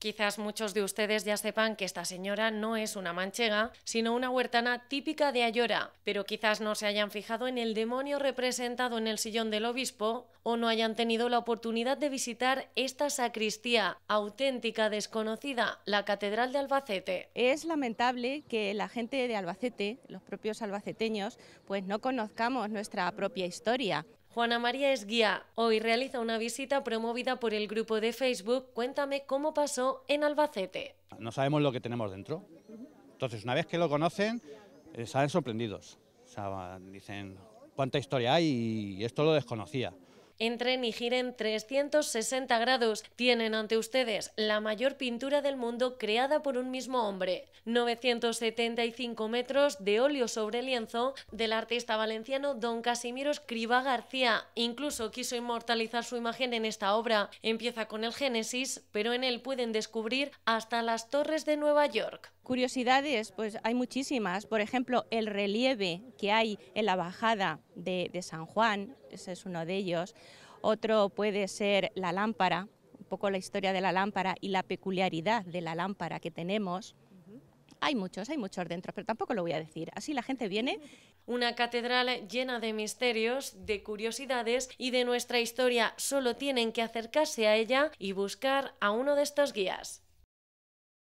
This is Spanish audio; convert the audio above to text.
Quizás muchos de ustedes ya sepan que esta señora no es una manchega, sino una huertana típica de Ayora, pero quizás no se hayan fijado en el demonio representado en el sillón del obispo o no hayan tenido la oportunidad de visitar esta sacristía auténtica desconocida, la Catedral de Albacete. Es lamentable que la gente de Albacete, los propios albaceteños, pues no conozcamos nuestra propia historia. Juana María es guía. hoy realiza una visita promovida por el grupo de Facebook Cuéntame cómo pasó en Albacete. No sabemos lo que tenemos dentro. Entonces, una vez que lo conocen, eh, salen sorprendidos. dicen, ¿cuánta historia hay? Y esto lo desconocía entren y giren 360 grados. Tienen ante ustedes la mayor pintura del mundo creada por un mismo hombre, 975 metros de óleo sobre lienzo del artista valenciano don Casimiro Escriba García. Incluso quiso inmortalizar su imagen en esta obra. Empieza con el Génesis, pero en él pueden descubrir hasta las torres de Nueva York. Curiosidades, pues hay muchísimas. Por ejemplo, el relieve que hay en la bajada de, San Juan, ese es uno de ellos. Otro puede ser la lámpara, un poco la historia de la lámpara y la peculiaridad de la lámpara que tenemos. Hay muchos, hay muchos dentro, pero tampoco lo voy a decir. Así la gente viene. Una catedral llena de misterios, de curiosidades y de nuestra historia. Solo tienen que acercarse a ella y buscar a uno de estos guías.